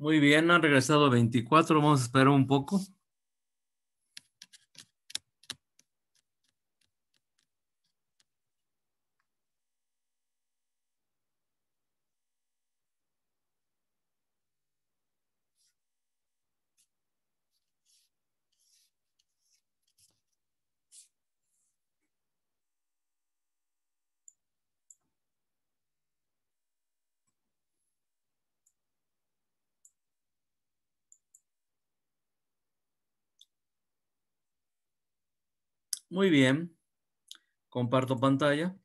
Muy bien, han regresado 24, vamos a esperar un poco. Muy bien. Comparto pantalla.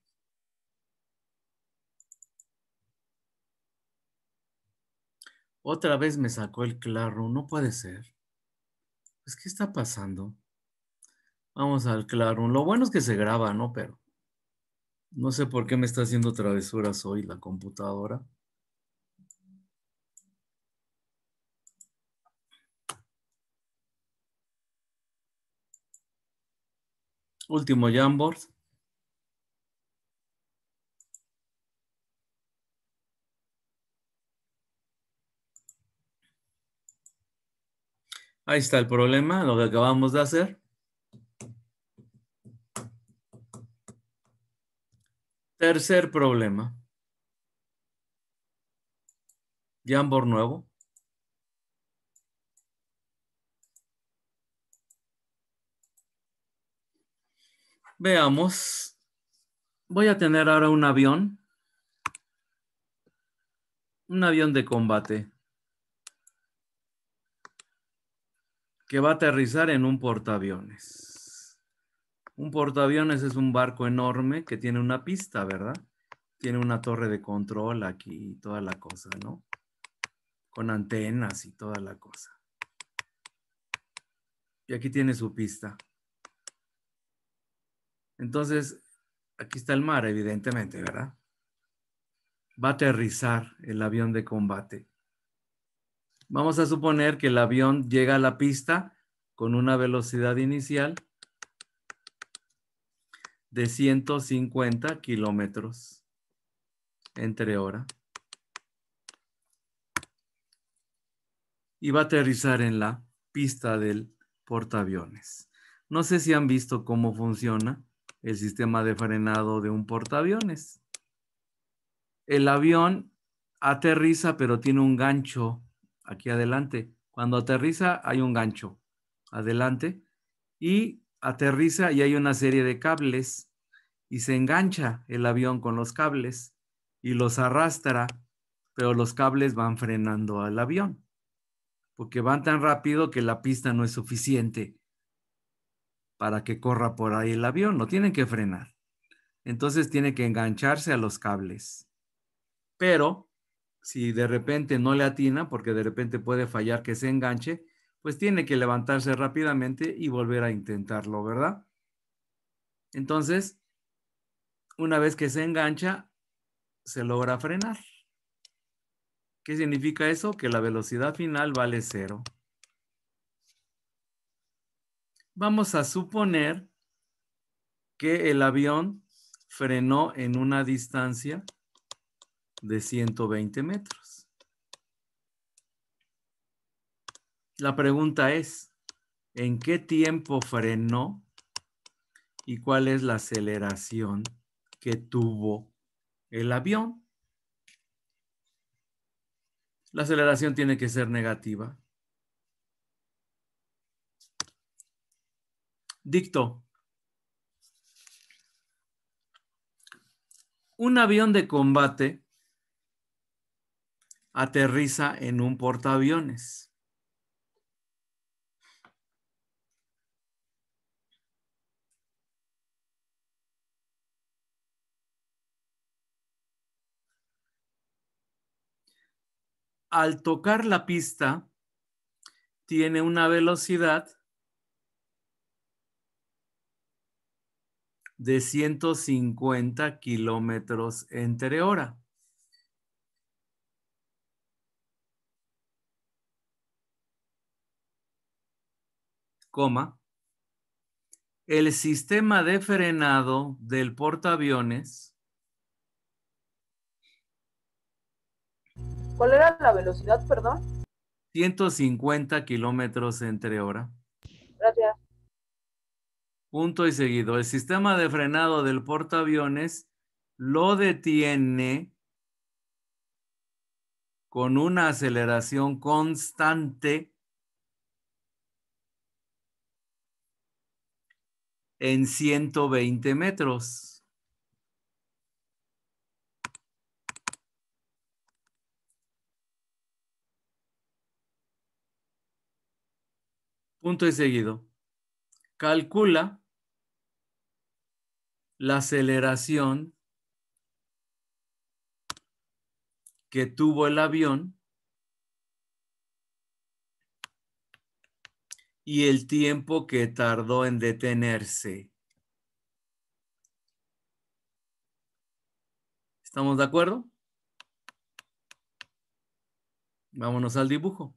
Otra vez me sacó el claro. no puede ser. Pues, ¿qué está pasando? Vamos al claro. Lo bueno es que se graba, ¿no? Pero no sé por qué me está haciendo travesuras hoy la computadora. Último Jamboard. Ahí está el problema, lo que acabamos de hacer. Tercer problema. Jamboard nuevo. Veamos. Voy a tener ahora un avión. Un avión de combate. Que va a aterrizar en un portaaviones. Un portaaviones es un barco enorme que tiene una pista, ¿verdad? Tiene una torre de control aquí y toda la cosa, ¿no? Con antenas y toda la cosa. Y aquí tiene su pista. Entonces, aquí está el mar, evidentemente, ¿verdad? Va a aterrizar el avión de combate. Vamos a suponer que el avión llega a la pista con una velocidad inicial de 150 kilómetros entre hora. Y va a aterrizar en la pista del portaaviones. No sé si han visto cómo funciona el sistema de frenado de un portaaviones. El avión aterriza, pero tiene un gancho aquí adelante. Cuando aterriza hay un gancho adelante y aterriza y hay una serie de cables y se engancha el avión con los cables y los arrastra, pero los cables van frenando al avión porque van tan rápido que la pista no es suficiente para que corra por ahí el avión, no tienen que frenar. Entonces tiene que engancharse a los cables. Pero si de repente no le atina, porque de repente puede fallar que se enganche, pues tiene que levantarse rápidamente y volver a intentarlo, ¿verdad? Entonces, una vez que se engancha, se logra frenar. ¿Qué significa eso? Que la velocidad final vale cero. Vamos a suponer que el avión frenó en una distancia de 120 metros. La pregunta es, ¿en qué tiempo frenó y cuál es la aceleración que tuvo el avión? La aceleración tiene que ser negativa Dicto. Un avión de combate aterriza en un portaaviones. Al tocar la pista, tiene una velocidad de 150 kilómetros entre hora. Coma. El sistema de frenado del portaaviones. ¿Cuál era la velocidad, perdón? 150 kilómetros entre hora. Gracias. Punto y seguido. El sistema de frenado del portaaviones lo detiene con una aceleración constante en 120 metros. Punto y seguido. Calcula la aceleración que tuvo el avión y el tiempo que tardó en detenerse. ¿Estamos de acuerdo? Vámonos al dibujo.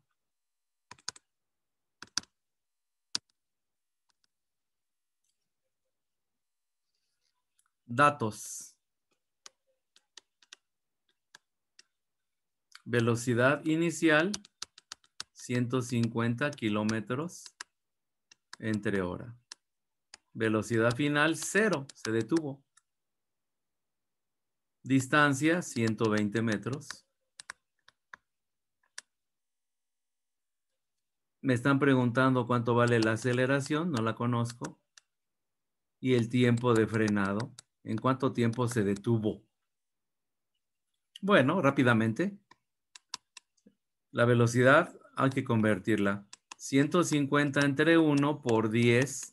Datos. Velocidad inicial, 150 kilómetros entre hora. Velocidad final, cero, se detuvo. Distancia, 120 metros. Me están preguntando cuánto vale la aceleración, no la conozco. Y el tiempo de frenado, ¿En cuánto tiempo se detuvo? Bueno, rápidamente. La velocidad hay que convertirla. 150 entre 1 por 10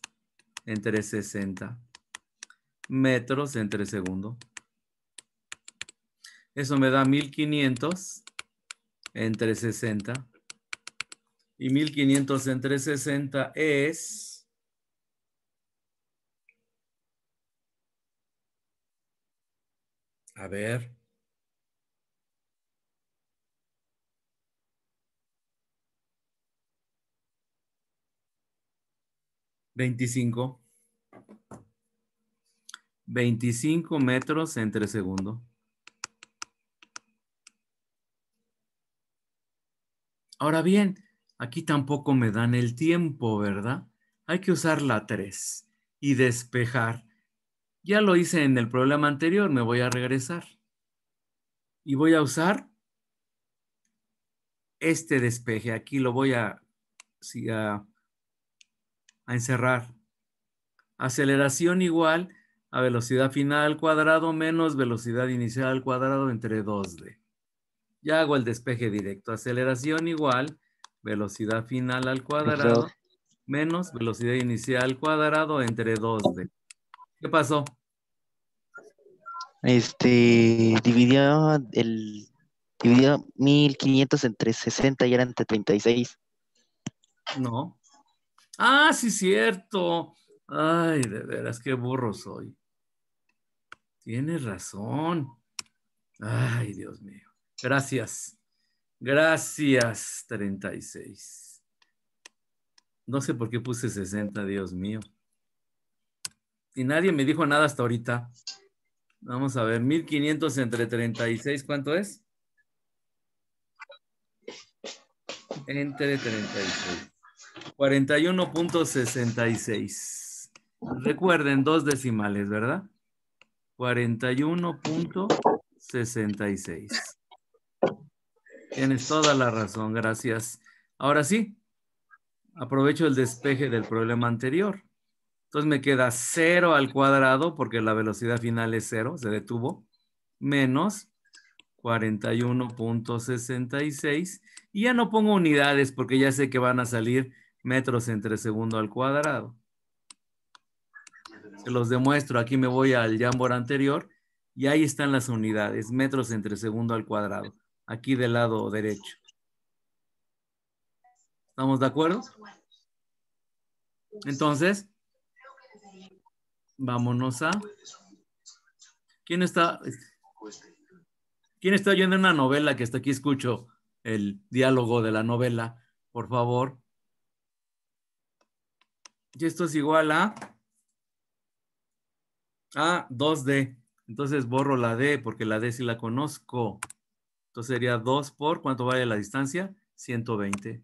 entre 60 metros entre segundo. Eso me da 1500 entre 60. Y 1500 entre 60 es A ver. Veinticinco. Veinticinco metros entre segundo. Ahora bien, aquí tampoco me dan el tiempo, ¿verdad? Hay que usar la 3 y despejar ya lo hice en el problema anterior, me voy a regresar. Y voy a usar este despeje. Aquí lo voy a, a, encerrar. Aceleración igual a velocidad final al cuadrado menos velocidad inicial al cuadrado entre 2D. Ya hago el despeje directo. Aceleración igual, velocidad final al cuadrado menos velocidad inicial al cuadrado entre 2D. ¿Qué pasó? Este, dividió el dividió 1500 entre 60 y era entre 36. No. Ah, sí, cierto. Ay, de veras, qué burro soy. Tienes razón. Ay, Dios mío. Gracias. Gracias, 36. No sé por qué puse 60, Dios mío y nadie me dijo nada hasta ahorita. Vamos a ver, 1500 entre 36, ¿cuánto es? Entre 36. 41.66. Recuerden, dos decimales, ¿verdad? 41.66. Tienes toda la razón, gracias. Ahora sí, aprovecho el despeje del problema anterior. Entonces me queda 0 al cuadrado porque la velocidad final es 0, se detuvo, menos 41.66. Y ya no pongo unidades porque ya sé que van a salir metros entre segundo al cuadrado. Se los demuestro, aquí me voy al jambor anterior y ahí están las unidades, metros entre segundo al cuadrado, aquí del lado derecho. ¿Estamos de acuerdo? Entonces, Vámonos a. ¿Quién está? ¿Quién está oyendo una novela que hasta aquí escucho el diálogo de la novela? Por favor. Y esto es igual a. A 2D. Entonces borro la D porque la D sí la conozco. Entonces sería 2 por, ¿cuánto vale la distancia? 120.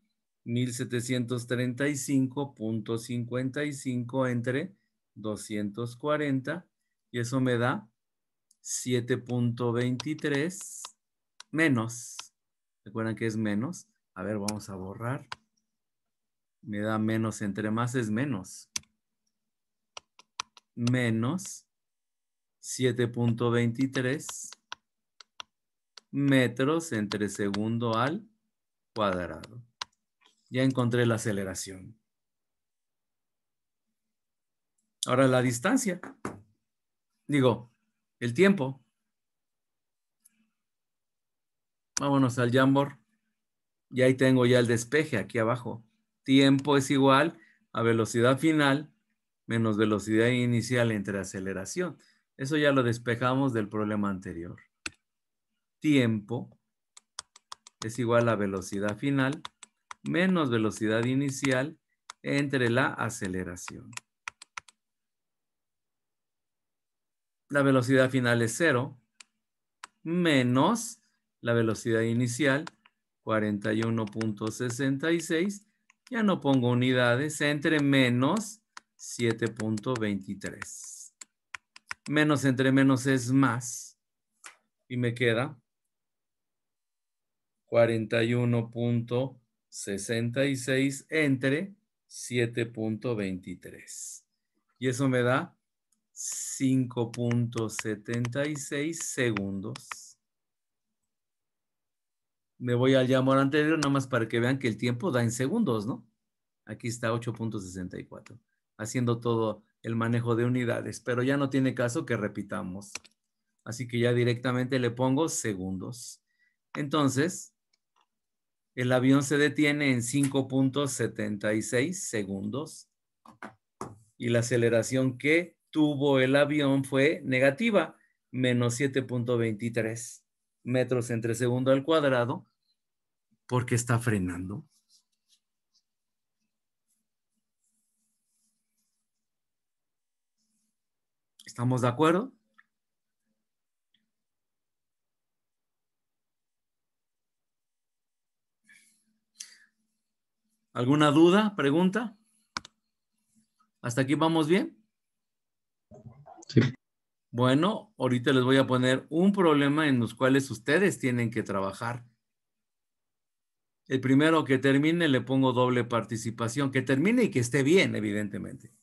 1735.55 entre 240 y eso me da 7.23 menos. Recuerdan que es menos. A ver, vamos a borrar. Me da menos entre más es menos. Menos 7.23 metros entre segundo al cuadrado. Ya encontré la aceleración. Ahora la distancia. Digo, el tiempo. Vámonos al Jambor. Y ahí tengo ya el despeje aquí abajo. Tiempo es igual a velocidad final menos velocidad inicial entre aceleración. Eso ya lo despejamos del problema anterior. Tiempo es igual a velocidad final menos velocidad inicial entre la aceleración. La velocidad final es 0 menos la velocidad inicial 41.66. Ya no pongo unidades entre menos 7.23. Menos entre menos es más. Y me queda 41. 66 entre 7.23. Y eso me da 5.76 segundos. Me voy al llamado anterior, nomás más para que vean que el tiempo da en segundos, ¿no? Aquí está 8.64, haciendo todo el manejo de unidades, pero ya no tiene caso que repitamos. Así que ya directamente le pongo segundos. Entonces, el avión se detiene en 5.76 segundos y la aceleración que tuvo el avión fue negativa, menos 7.23 metros entre segundo al cuadrado, porque está frenando. ¿Estamos de acuerdo? ¿Alguna duda, pregunta? ¿Hasta aquí vamos bien? Sí. Bueno, ahorita les voy a poner un problema en los cuales ustedes tienen que trabajar. El primero que termine le pongo doble participación, que termine y que esté bien, evidentemente.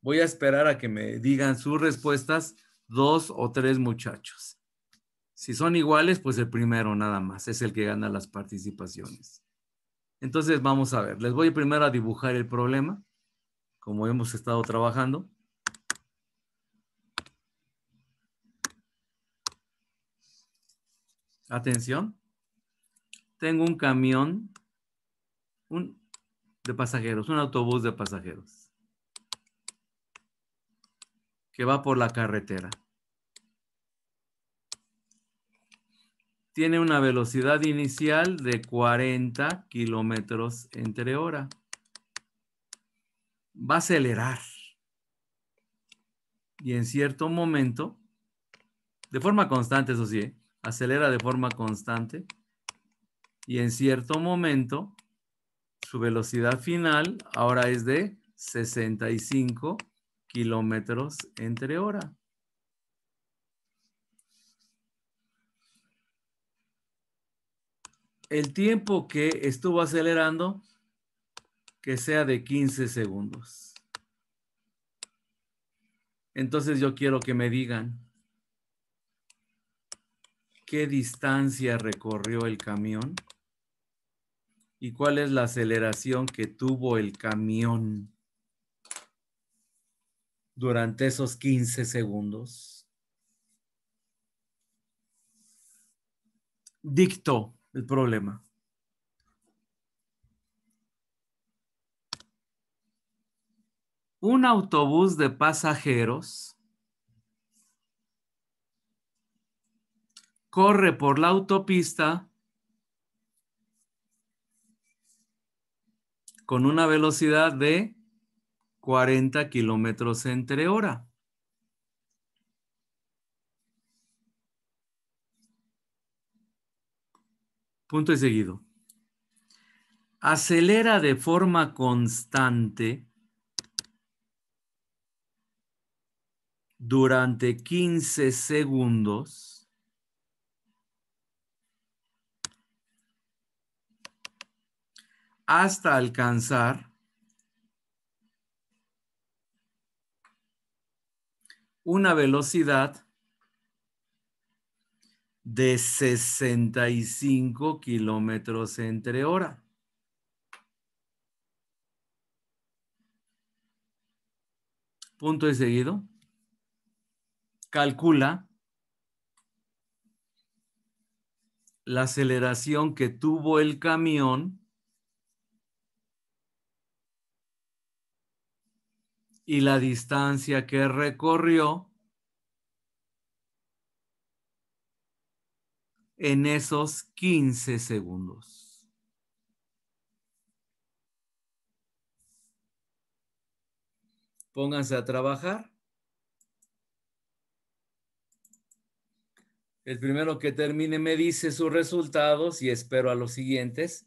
Voy a esperar a que me digan sus respuestas dos o tres muchachos. Si son iguales, pues el primero nada más es el que gana las participaciones. Entonces, vamos a ver. Les voy primero a dibujar el problema, como hemos estado trabajando. Atención. Tengo un camión de pasajeros, un autobús de pasajeros que va por la carretera. tiene una velocidad inicial de 40 kilómetros entre hora. Va a acelerar. Y en cierto momento, de forma constante, eso sí, ¿eh? acelera de forma constante. Y en cierto momento, su velocidad final ahora es de 65 kilómetros entre hora. el tiempo que estuvo acelerando que sea de 15 segundos. Entonces yo quiero que me digan qué distancia recorrió el camión y cuál es la aceleración que tuvo el camión durante esos 15 segundos. Dicto el problema. Un autobús de pasajeros corre por la autopista con una velocidad de 40 kilómetros entre hora. Punto y seguido. Acelera de forma constante durante 15 segundos hasta alcanzar una velocidad de 65 kilómetros entre hora. Punto de seguido. Calcula la aceleración que tuvo el camión y la distancia que recorrió en esos 15 segundos. Pónganse a trabajar. El primero que termine me dice sus resultados y espero a los siguientes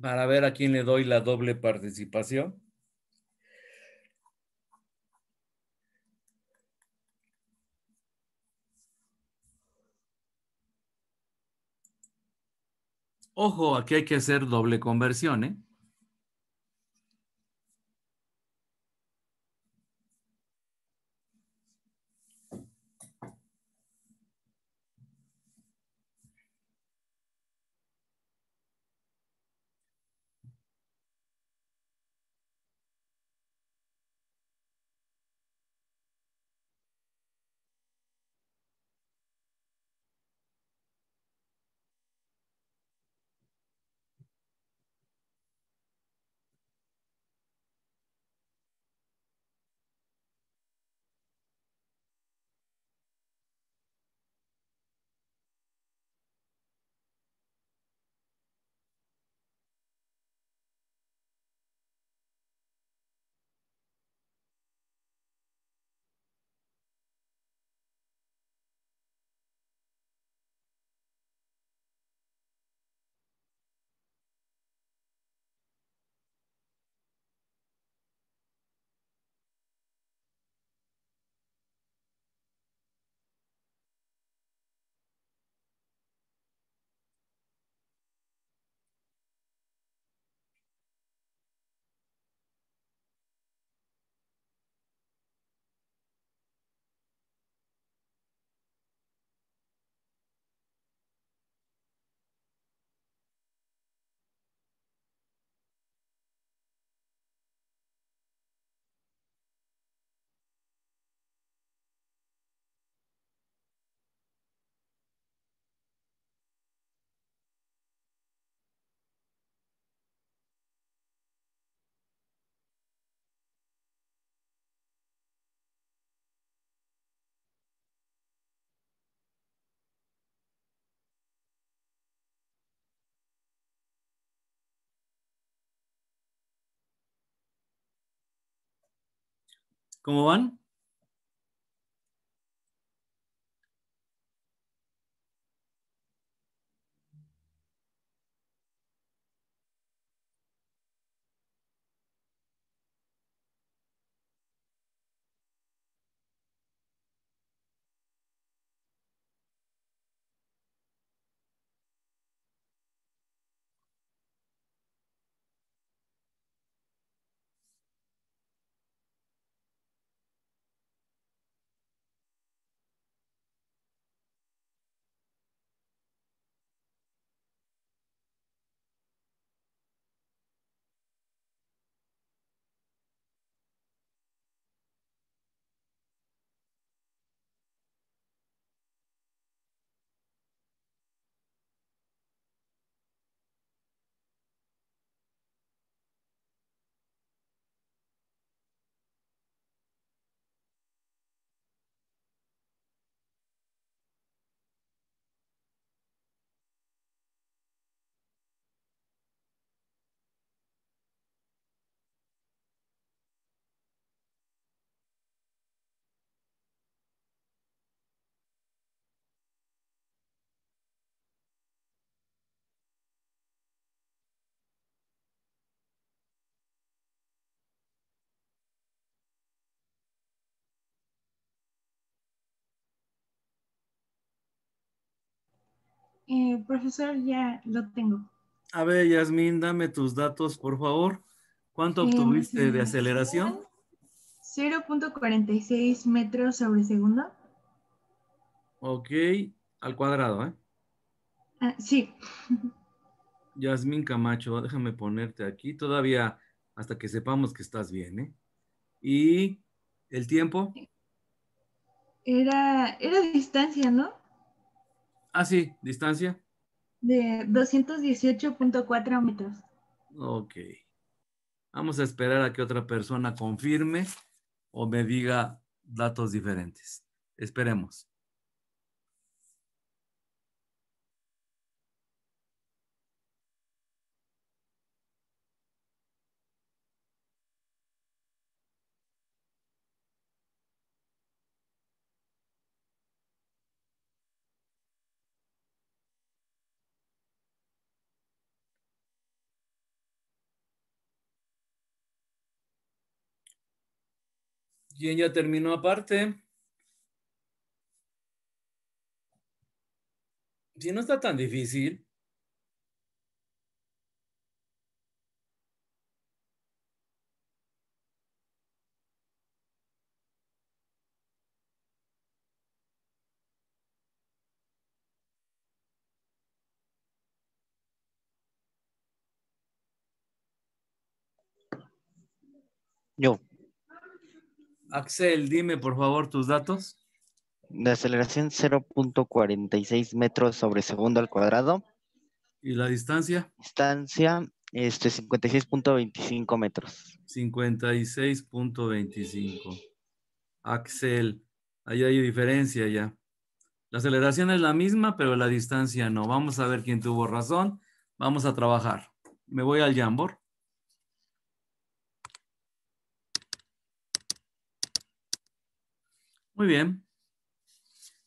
para ver a quién le doy la doble participación. Ojo, aquí hay que hacer doble conversión, ¿eh? ¿Cómo van? Eh, profesor, ya lo tengo. A ver, Yasmín, dame tus datos, por favor. ¿Cuánto eh, obtuviste de aceleración? 0.46 metros sobre segundo. Ok, al cuadrado, ¿eh? Ah, sí. Yasmín Camacho, déjame ponerte aquí todavía hasta que sepamos que estás bien, ¿eh? ¿Y el tiempo? Era, era distancia, ¿no? Ah, sí, distancia. De 218.4 metros. Ok. Vamos a esperar a que otra persona confirme o me diga datos diferentes. Esperemos. ¿Quién ya terminó aparte? Si no está tan difícil. Yo. Axel, dime por favor tus datos. La aceleración 0.46 metros sobre segundo al cuadrado. ¿Y la distancia? Distancia este, 56.25 metros. 56.25. Axel, ahí hay diferencia ya. La aceleración es la misma, pero la distancia no. Vamos a ver quién tuvo razón. Vamos a trabajar. Me voy al Jamboard. Muy bien.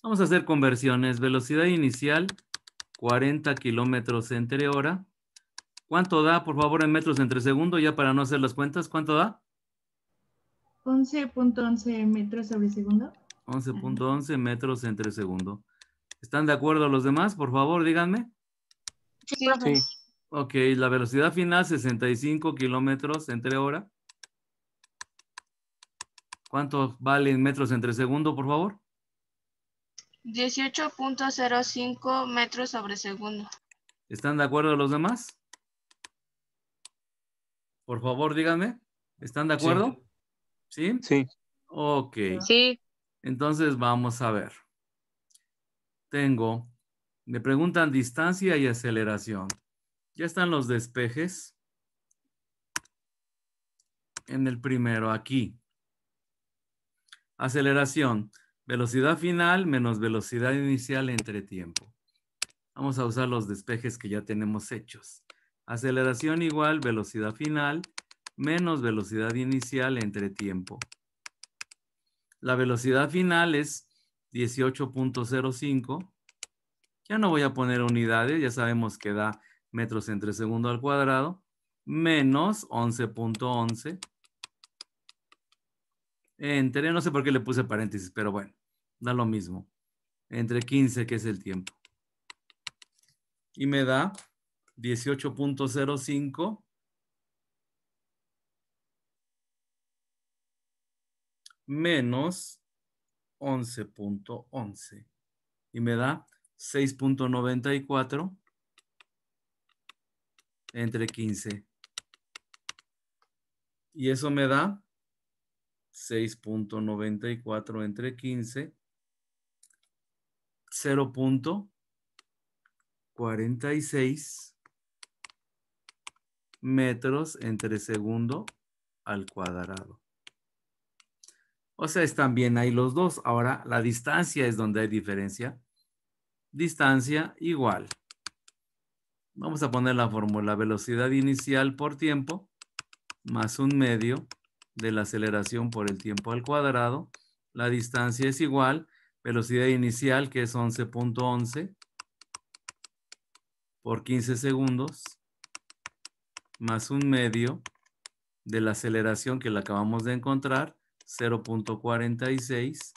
Vamos a hacer conversiones. Velocidad inicial, 40 kilómetros entre hora. ¿Cuánto da, por favor, en metros entre segundo, ya para no hacer las cuentas? ¿Cuánto da? 11.11 metros sobre segundo. 11.11 metros entre segundo. ¿Están de acuerdo los demás? Por favor, díganme. Sí. sí. Ok, la velocidad final 65 kilómetros entre hora. ¿Cuántos valen metros entre segundo, por favor? 18.05 metros sobre segundo. ¿Están de acuerdo los demás? Por favor, díganme. ¿Están de acuerdo? ¿Sí? Sí. Ok. Sí. Entonces vamos a ver. Tengo, me preguntan distancia y aceleración. Ya están los despejes. En el primero, aquí. Aceleración, velocidad final menos velocidad inicial entre tiempo. Vamos a usar los despejes que ya tenemos hechos. Aceleración igual velocidad final menos velocidad inicial entre tiempo. La velocidad final es 18.05. Ya no voy a poner unidades, ya sabemos que da metros entre segundo al cuadrado, menos 11.11 entre, no sé por qué le puse paréntesis, pero bueno, da lo mismo. Entre 15, que es el tiempo. Y me da 18.05 menos 11.11. y me da 6.94 entre 15. Y eso me da 6.94 entre 15, 0.46 metros entre segundo al cuadrado. O sea, están bien ahí los dos. Ahora, la distancia es donde hay diferencia. Distancia igual. Vamos a poner la fórmula velocidad inicial por tiempo más un medio de la aceleración por el tiempo al cuadrado. La distancia es igual, velocidad inicial que es 11.11 por 15 segundos más un medio de la aceleración que la acabamos de encontrar, 0.46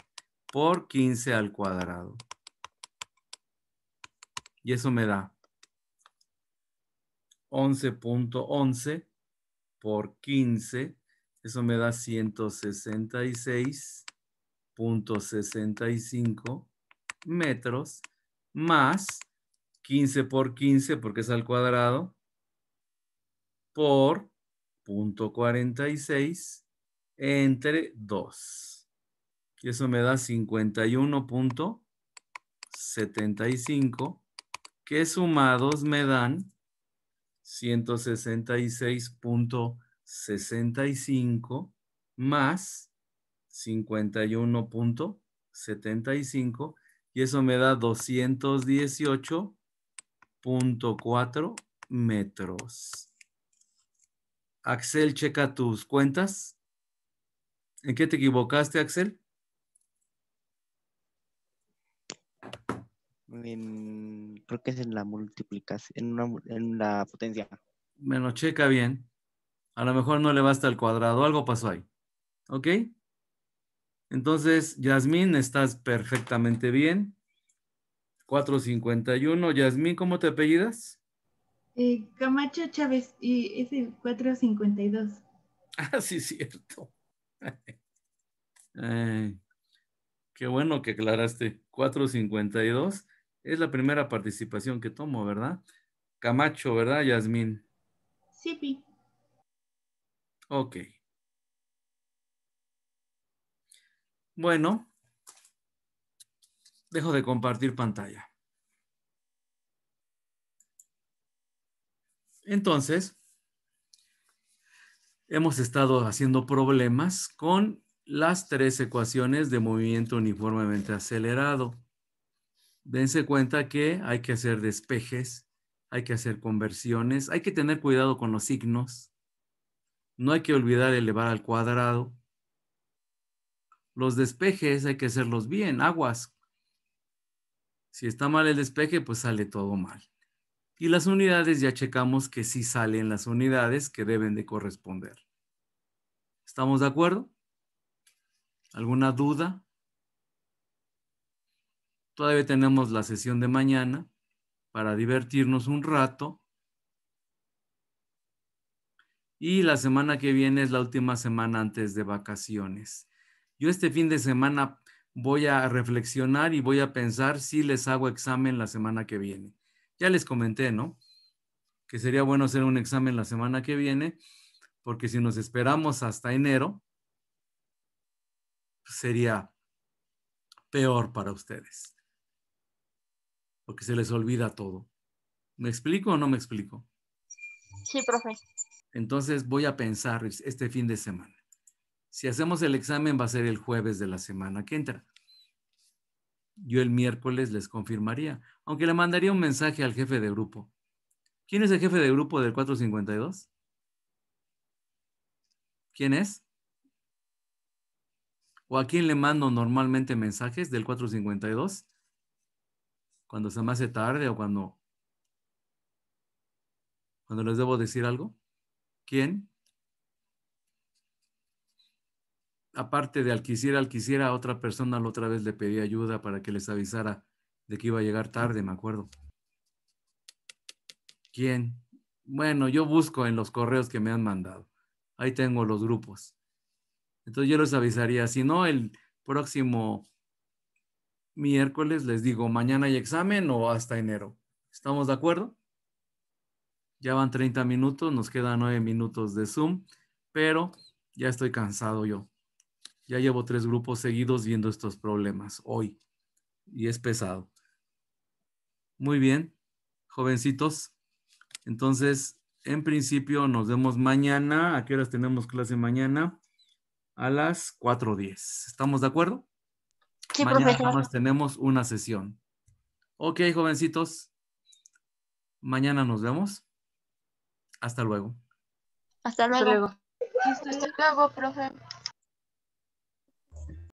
por 15 al cuadrado. Y eso me da 11.11 por 15 eso me da 166.65 metros más 15 por 15, porque es al cuadrado, por .46 entre 2. Y eso me da 51.75, que sumados me dan 166. 65 más 51.75 y eso me da 218.4 metros. Axel, checa tus cuentas. ¿En qué te equivocaste, Axel? creo que es en la multiplicación, en, en la potencia. Bueno, checa bien. A lo mejor no le basta el cuadrado, algo pasó ahí. ¿Ok? Entonces, Yasmín, estás perfectamente bien. 451. Yasmín, ¿cómo te apellidas? Eh, Camacho Chávez, y es el 452. Ah, sí, cierto. qué bueno que aclaraste. 452 es la primera participación que tomo, ¿verdad? Camacho, ¿verdad, Yasmín? Sí, Pi. Ok. Bueno, dejo de compartir pantalla. Entonces, hemos estado haciendo problemas con las tres ecuaciones de movimiento uniformemente acelerado. Dense cuenta que hay que hacer despejes, hay que hacer conversiones, hay que tener cuidado con los signos. No hay que olvidar elevar al cuadrado. Los despejes hay que hacerlos bien, aguas. Si está mal el despeje, pues sale todo mal. Y las unidades ya checamos que sí salen las unidades que deben de corresponder. ¿Estamos de acuerdo? ¿Alguna duda? Todavía tenemos la sesión de mañana para divertirnos un rato y la semana que viene es la última semana antes de vacaciones. Yo este fin de semana voy a reflexionar y voy a pensar si les hago examen la semana que viene. Ya les comenté, ¿no? Que sería bueno hacer un examen la semana que viene, porque si nos esperamos hasta enero, sería peor para ustedes, porque se les olvida todo. ¿Me explico o no me explico? Sí, profe. Entonces voy a pensar este fin de semana. Si hacemos el examen va a ser el jueves de la semana que entra. Yo el miércoles les confirmaría, aunque le mandaría un mensaje al jefe de grupo. ¿Quién es el jefe de grupo del 452? ¿Quién es? ¿O a quién le mando normalmente mensajes del 452? Cuando se me hace tarde o cuando cuando les debo decir algo. ¿Quién? Aparte de al al quisiera otra persona la otra vez le pedí ayuda para que les avisara de que iba a llegar tarde, me acuerdo. ¿Quién? Bueno, yo busco en los correos que me han mandado. Ahí tengo los grupos. Entonces yo les avisaría, si no, el próximo miércoles les digo, mañana hay examen o hasta enero. ¿Estamos de acuerdo? Ya van 30 minutos, nos quedan 9 minutos de Zoom, pero ya estoy cansado yo. Ya llevo tres grupos seguidos viendo estos problemas hoy y es pesado. Muy bien, jovencitos. Entonces, en principio nos vemos mañana. ¿A qué horas tenemos clase mañana? A las 4.10. ¿Estamos de acuerdo? Sí, mañana profesor. tenemos una sesión. Ok, jovencitos. Mañana nos vemos. Hasta luego. Hasta luego. Hasta luego, profe.